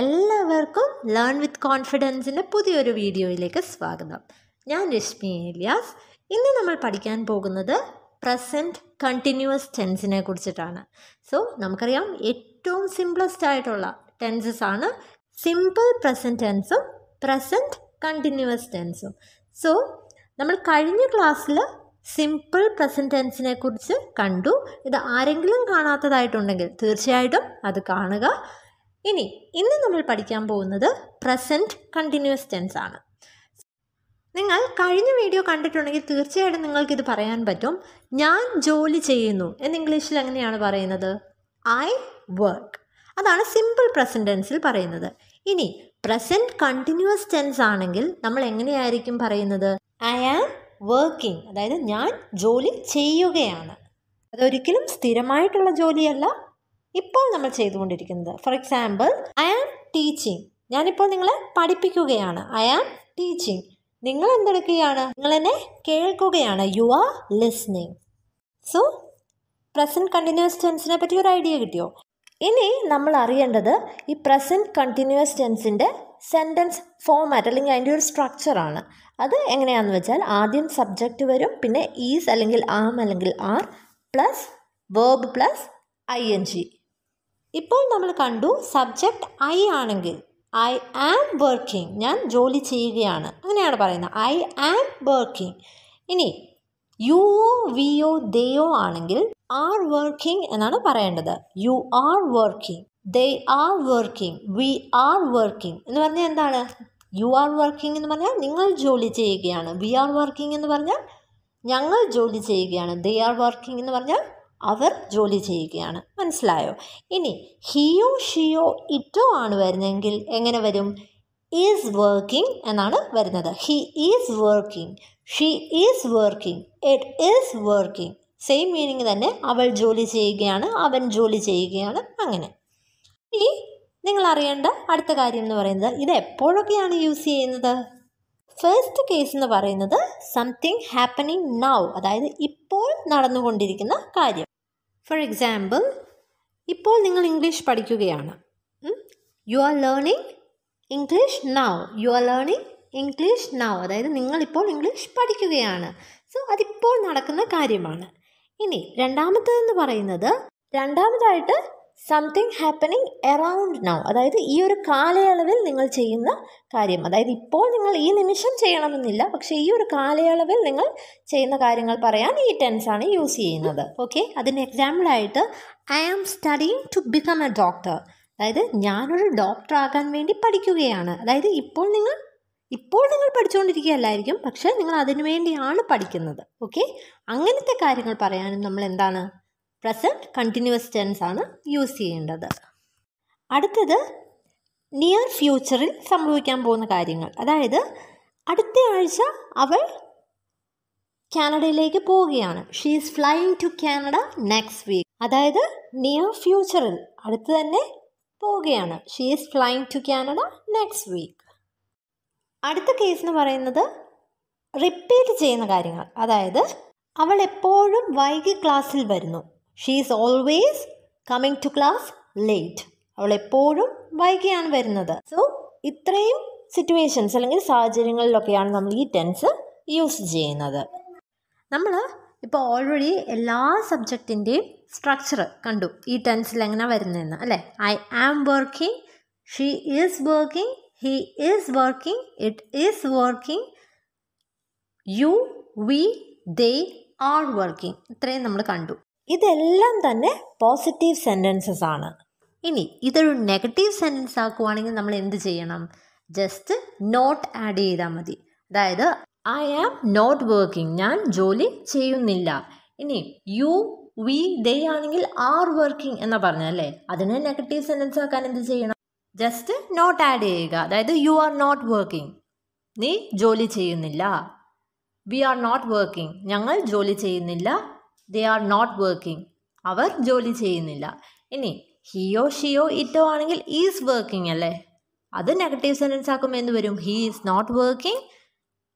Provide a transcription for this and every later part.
എല്ലാവർക്കും learn with കോൺഫിഡൻസിൻ്റെ പുതിയൊരു വീഡിയോയിലേക്ക് സ്വാഗതം ഞാൻ രശ്മി ഏലിയാസ് ഇന്ന് നമ്മൾ പഠിക്കാൻ പോകുന്നത് പ്രസൻറ്റ് കണ്ടിന്യൂസ് ടെൻസിനെ കുറിച്ചിട്ടാണ് സോ നമുക്കറിയാം ഏറ്റവും സിംപ്ലസ്റ്റ് ആയിട്ടുള്ള ടെൻസസ് ആണ് സിമ്പിൾ പ്രസൻറ്റ് ടെൻസും പ്രസൻറ്റ് കണ്ടിന്യൂസ് ടെൻസും സോ നമ്മൾ കഴിഞ്ഞ ക്ലാസ്സിൽ സിമ്പിൾ പ്രസൻറ്റ് ടെൻസിനെ കുറിച്ച് കണ്ടു ഇത് ആരെങ്കിലും കാണാത്തതായിട്ടുണ്ടെങ്കിൽ തീർച്ചയായിട്ടും അത് കാണുക ഇനി ഇന്ന് നമ്മൾ പഠിക്കാൻ പോകുന്നത് പ്രസൻറ്റ് കണ്ടിന്യൂസ് ടെൻസ് ആണ് നിങ്ങൾ കഴിഞ്ഞ വീഡിയോ കണ്ടിട്ടുണ്ടെങ്കിൽ തീർച്ചയായിട്ടും നിങ്ങൾക്കിത് പറയാൻ പറ്റും ഞാൻ ജോലി ചെയ്യുന്നു എന്ന് ഇംഗ്ലീഷിൽ എങ്ങനെയാണ് പറയുന്നത് ഐ വർക്ക് അതാണ് സിമ്പിൾ പ്രസൻറ്റ് ടെൻസിൽ പറയുന്നത് ഇനി പ്രസൻറ്റ് കണ്ടിന്യൂസ് ടെൻസ് ആണെങ്കിൽ നമ്മൾ എങ്ങനെയായിരിക്കും പറയുന്നത് ഐ ആം വർക്കിംഗ് അതായത് ഞാൻ ജോലി ചെയ്യുകയാണ് അതൊരിക്കലും സ്ഥിരമായിട്ടുള്ള ജോലിയല്ല ഇപ്പോൾ നമ്മൾ ചെയ്തുകൊണ്ടിരിക്കുന്നത് for example I am teaching ഞാനിപ്പോൾ നിങ്ങളെ പഠിപ്പിക്കുകയാണ് ഐ ആം ടീച്ചിങ് നിങ്ങൾ എന്തെടുക്കുകയാണ് നിങ്ങൾ എന്നെ കേൾക്കുകയാണ് you are listening so present continuous ടെൻസിനെ പറ്റി ഒരു ഐഡിയ കിട്ടിയോ ഇനി നമ്മൾ അറിയേണ്ടത് ഈ പ്രസൻറ്റ് കണ്ടിന്യൂസ് ടെൻസിൻ്റെ സെൻറ്റൻസ് ഫോമാറ്റ് അല്ലെങ്കിൽ അതിൻ്റെ ഒരു സ്ട്രക്ചറാണ് അത് എങ്ങനെയാണെന്ന് വെച്ചാൽ ആദ്യം സബ്ജക്റ്റ് വരും പിന്നെ ഈസ് അല്ലെങ്കിൽ ആം അല്ലെങ്കിൽ are plus verb plus I N G ഇപ്പോൾ നമ്മൾ കണ്ടു സബ്ജക്റ്റ് ഐ ആണെങ്കിൽ ഐ ആം വർക്കിംഗ് ഞാൻ ജോലി ചെയ്യുകയാണ് അങ്ങനെയാണ് പറയുന്നത് ഐ ആം വർക്കിംഗ് ഇനി യു ഒ വി ഒ ദയോ ആണെങ്കിൽ ആർ വർക്കിംഗ് എന്നാണ് പറയേണ്ടത് you are working they are working we are working എന്ന് പറഞ്ഞാൽ എന്താണ് യു ആർ വർക്കിംഗ് എന്ന് പറഞ്ഞാൽ നിങ്ങൾ ജോലി ചെയ്യുകയാണ് വി ആർ വർക്കിംഗ് എന്ന് പറഞ്ഞാൽ ഞങ്ങൾ ജോലി ചെയ്യുകയാണ് ദേ ആർ വർക്കിംഗ് എന്ന് പറഞ്ഞാൽ അവർ ജോലി ചെയ്യുകയാണ് മനസ്സിലായോ ഇനി ഹിയോ ഷിയോ ഇറ്റോ ആണ് വരുന്നതെങ്കിൽ എങ്ങനെ വരും ഈസ് വർക്കിംഗ് എന്നാണ് വരുന്നത് he is working she is working it is working same meaning തന്നെ അവൾ ജോലി ചെയ്യുകയാണ് അവൻ ജോലി ചെയ്യുകയാണ് അങ്ങനെ ഇനി നിങ്ങൾ അറിയേണ്ട അടുത്ത കാര്യം എന്ന് പറയുന്നത് ഇത് എപ്പോഴൊക്കെയാണ് യൂസ് ചെയ്യുന്നത് ഫസ്റ്റ് കേസ് എന്ന് പറയുന്നത് സംതിങ് ഹാപ്പനിങ് നൗ അതായത് ഇപ്പോൾ നടന്നുകൊണ്ടിരിക്കുന്ന കാര്യം ഫോർ എക്സാമ്പിൾ ഇപ്പോൾ നിങ്ങൾ ഇംഗ്ലീഷ് പഠിക്കുകയാണ് you are learning English now you are learning English now അതായത് നിങ്ങളിപ്പോൾ ഇംഗ്ലീഷ് പഠിക്കുകയാണ് സോ അതിപ്പോൾ നടക്കുന്ന കാര്യമാണ് ഇനി രണ്ടാമത്തേതെന്ന് പറയുന്നത് രണ്ടാമതായിട്ട് സംതിങ് ഹാപ്പനിങ് എറൗണ്ട് നൗ അതായത് ഈ ഒരു കാലയളവിൽ നിങ്ങൾ ചെയ്യുന്ന കാര്യം അതായത് ഇപ്പോൾ നിങ്ങൾ ഈ നിമിഷം ചെയ്യണമെന്നില്ല പക്ഷേ ഈ ഒരു കാലയളവിൽ നിങ്ങൾ ചെയ്യുന്ന കാര്യങ്ങൾ പറയാൻ ഈ ടെൻസാണ് യൂസ് ചെയ്യുന്നത് ഓക്കെ അതിന് എക്സാമ്പിളായിട്ട് I am studying to become a doctor അതായത് ഞാനൊരു ഡോക്ടർ ആകാൻ വേണ്ടി പഠിക്കുകയാണ് അതായത് ഇപ്പോൾ നിങ്ങൾ ഇപ്പോൾ നിങ്ങൾ പഠിച്ചുകൊണ്ടിരിക്കുകയല്ലായിരിക്കും പക്ഷേ നിങ്ങൾ അതിനു വേണ്ടിയാണ് പഠിക്കുന്നത് ഓക്കെ അങ്ങനത്തെ കാര്യങ്ങൾ പറയാനും നമ്മൾ എന്താണ് പ്രസൻറ്റ് കണ്ടിന്യൂസ് ടെൻസ് ആണ് യൂസ് ചെയ്യേണ്ടത് അടുത്തത് നിയർ ഫ്യൂച്ചറിൽ സംഭവിക്കാൻ പോകുന്ന കാര്യങ്ങൾ അതായത് അടുത്ത ആഴ്ച അവൾ കാനഡയിലേക്ക് പോവുകയാണ് she is flying to Canada next week അതായത് നിയർ ഫ്യൂച്ചറിൽ അടുത്ത് തന്നെ പോവുകയാണ് she is flying to Canada next week അടുത്ത കേസ് എന്ന് പറയുന്നത് റിപ്പീറ്റ് ചെയ്യുന്ന കാര്യങ്ങൾ അതായത് അവൾ എപ്പോഴും വൈകി ക്ലാസ്സിൽ വരുന്നു she is always coming to class late അവൾ എപ്പോഴും വൈകിയാണ് വരുന്നത് സോ ഇത്രയും സിറ്റുവേഷൻസ് അല്ലെങ്കിൽ സാഹചര്യങ്ങളിലൊക്കെയാണ് നമ്മൾ ഈ ടെൻസ് യൂസ് ചെയ്യുന്നത് നമ്മൾ ഇപ്പോൾ ഓൾറെഡി എല്ലാ സബ്ജക്റ്റിൻ്റെയും സ്ട്രക്ചർ കണ്ടു ഈ ടെൻസിൽ എങ്ങനെ വരുന്നതെന്ന് അല്ലേ I am working she is working he is working it is working you we they are working ഇത്രയും നമ്മൾ കണ്ടു ഇതെല്ലാം തന്നെ പോസിറ്റീവ് സെൻറ്റൻസസ് ആണ് ഇനി ഇതൊരു നെഗറ്റീവ് സെൻറ്റൻസ് ആക്കുവാണെങ്കിൽ നമ്മൾ എന്ത് ചെയ്യണം ജസ്റ്റ് നോട്ട് ആഡ് ചെയ്താൽ മതി അതായത് ഐ ആം നോട്ട് വർക്കിംഗ് ഞാൻ ജോലി ചെയ്യുന്നില്ല ഇനി യു വി ദേ ആണെങ്കിൽ ആർ വർക്കിംഗ് എന്നാ പറഞ്ഞല്ലേ അതിനെ നെഗറ്റീവ് സെൻറ്റൻസ് ആക്കാൻ എന്ത് ചെയ്യണം ജസ്റ്റ് നോട്ട് ആഡ് ചെയ്യുക അതായത് യു ആർ നോട്ട് വർക്കിംഗ് നീ ജോലി ചെയ്യുന്നില്ല വി ആർ നോട്ട് വർക്കിംഗ് ഞങ്ങൾ ജോലി ചെയ്യുന്നില്ല ദേ ആർ നോട്ട് വർക്കിംഗ് അവർ ജോലി ചെയ്യുന്നില്ല ഇനി ഹിയോ ഷിയോ ഇറ്റോ ആണെങ്കിൽ ഈസ് വർക്കിംഗ് അല്ലേ അത് നെഗറ്റീവ് സെൻറ്റൻസ് ആക്കുമ്പോൾ എന്ത് വരും he is not working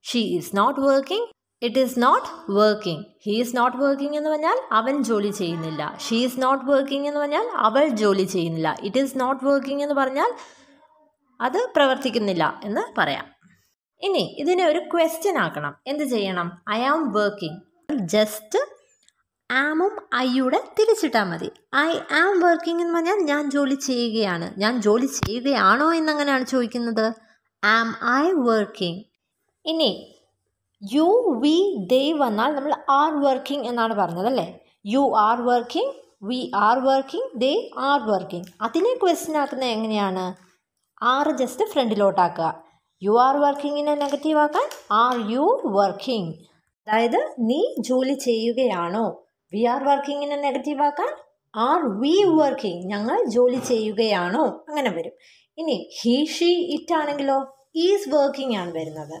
she is not working it is not working he is not working എന്ന് പറഞ്ഞാൽ അവൻ ജോലി ചെയ്യുന്നില്ല ഷീ ഈസ് നോട്ട് വർക്കിംഗ് എന്ന് പറഞ്ഞാൽ അവൾ ജോലി ചെയ്യുന്നില്ല ഇറ്റ് ഈസ് നോട്ട് വർക്കിംഗ് എന്ന് പറഞ്ഞാൽ അത് പ്രവർത്തിക്കുന്നില്ല എന്ന് പറയാം ഇനി ഇതിനെ ഒരു ക്വസ്റ്റ്യൻ ആക്കണം എന്ത് ചെയ്യണം ഐ ആം വർക്കിംഗ് ജസ്റ്റ് ആമും ഐയുടെ തിരിച്ചിട്ടാൽ മതി ഐ ആം വർക്കിംഗ് എന്ന് പറഞ്ഞാൽ ഞാൻ ജോലി ചെയ്യുകയാണ് ഞാൻ ജോലി ചെയ്യുകയാണോ എന്നങ്ങനെയാണ് ചോദിക്കുന്നത് ആം ഐ വർക്കിംഗ് ഇനി യു വി ദൈ വന്നാൽ നമ്മൾ ആർ വർക്കിംഗ് എന്നാണ് പറഞ്ഞത് അല്ലേ you are working we are working they are working അതിനെ ക്വസ്റ്റ്യൻ ആക്കുന്നത് എങ്ങനെയാണ് ആർ ജസ്റ്റ് ഫ്രണ്ടിലോട്ടാക്കുക യു ആർ വർക്കിങ്ങിനെ നെഗറ്റീവ് ആക്കാൻ ആർ യു വർക്കിംഗ് അതായത് നീ ജോലി ചെയ്യുകയാണോ വി ആർ വർക്കിങ്ങിനെ നെഗറ്റീവ് ആക്കാൻ ആർ വി വർക്കിംഗ് ഞങ്ങൾ ജോലി ചെയ്യുകയാണോ അങ്ങനെ വരും ഇനി ഹീ ഷീ ഇറ്റ് ആണെങ്കിലോ ഈസ് വർക്കിംഗ് ആണ് വരുന്നത്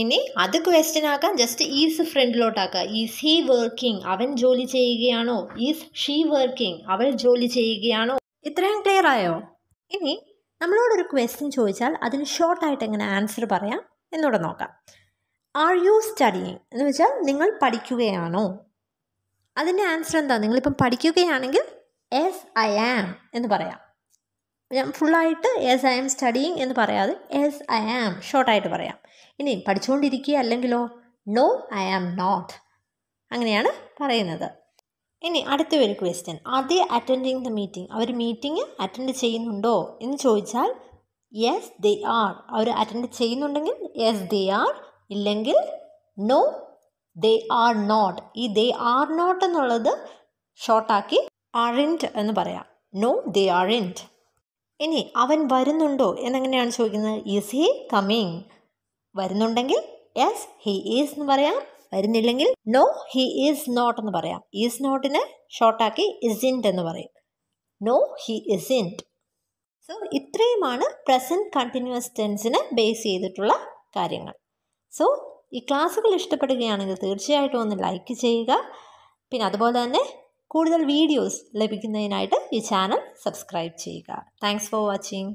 ഇനി അത് ക്വസ്റ്റ്യൻ ആക്കാൻ ജസ്റ്റ് ഈസ് ഫ്രണ്ടിലോട്ടാക്കുക ഈസ് ഹീ വർക്കിംഗ് അവൻ ജോലി ചെയ്യുകയാണോ ഈസ് ഷീ വർക്കിംഗ് അവൾ ജോലി ചെയ്യുകയാണോ ഇത്രയും ക്ലിയർ ആയോ ഇനി നമ്മളോടൊരു ക്വസ്റ്റ്യൻ ചോദിച്ചാൽ അതിന് ഷോർട്ടായിട്ട് എങ്ങനെ ആൻസർ പറയാം എന്നോട് നോക്കാം ആർ യു സ്റ്റഡിയിങ് എന്ന് വെച്ചാൽ നിങ്ങൾ പഠിക്കുകയാണോ അതിൻ്റെ ആൻസർ എന്താ നിങ്ങളിപ്പം പഠിക്കുകയാണെങ്കിൽ എസ് ഐ ആം എന്ന് പറയാം ഞാൻ ഫുള്ളായിട്ട് എസ് ഐ ആം സ്റ്റഡിങ് എന്ന് പറയാതെ എസ് ഐ ആം ഷോർട്ടായിട്ട് പറയാം ഇനി പഠിച്ചുകൊണ്ടിരിക്കുക അല്ലെങ്കിലോ നോ ഐ ആം നോട്ട് അങ്ങനെയാണ് പറയുന്നത് ഇനി അടുത്ത ഒരു question are they attending the meeting അവർ മീറ്റിംഗ് അറ്റൻഡ് ചെയ്യുന്നുണ്ടോ എന്ന് ചോദിച്ചാൽ യെസ് ദേ ആർ അവർ അറ്റൻഡ് ചെയ്യുന്നുണ്ടെങ്കിൽ യെസ് ദേ ആർ ഇല്ലെങ്കിൽ നോ ദേ ആർ നോട്ട് ഈ ദേ ആർ നോട്ട് എന്നുള്ളത് ഷോർട്ടാക്കി അറിൻറ്റ് എന്ന് പറയാം നോ ദേ അറിൻറ്റ് ഇനി അവൻ വരുന്നുണ്ടോ എന്നെങ്ങനെയാണ് ചോദിക്കുന്നത് ഈസ് ഹി കമ്മിങ് വരുന്നുണ്ടെങ്കിൽ യെസ് ഹി ഈസ് എന്ന് പറയാം വരുന്നില്ലെങ്കിൽ നോ ഹി ഈസ് നോട്ട് എന്ന് പറയാം ഈസ് നോട്ടിന് ഷോർട്ടാക്കി ഇസിൻറ്റ് എന്ന് പറയും നോ ഹി ഇസിൻറ്റ് സോ ഇത്രയുമാണ് പ്രസൻറ്റ് കണ്ടിന്യൂസ് ടെൻസിനെ ബേസ് ചെയ്തിട്ടുള്ള കാര്യങ്ങൾ സോ ഈ ക്ലാസ്സുകൾ ഇഷ്ടപ്പെടുകയാണെങ്കിൽ തീർച്ചയായിട്ടും ഒന്ന് ലൈക്ക് ചെയ്യുക പിന്നെ അതുപോലെ തന്നെ കൂടുതൽ വീഡിയോസ് ലഭിക്കുന്നതിനായിട്ട് ഈ ചാനൽ സബ്സ്ക്രൈബ് ചെയ്യുക താങ്ക്സ് ഫോർ വാച്ചിങ്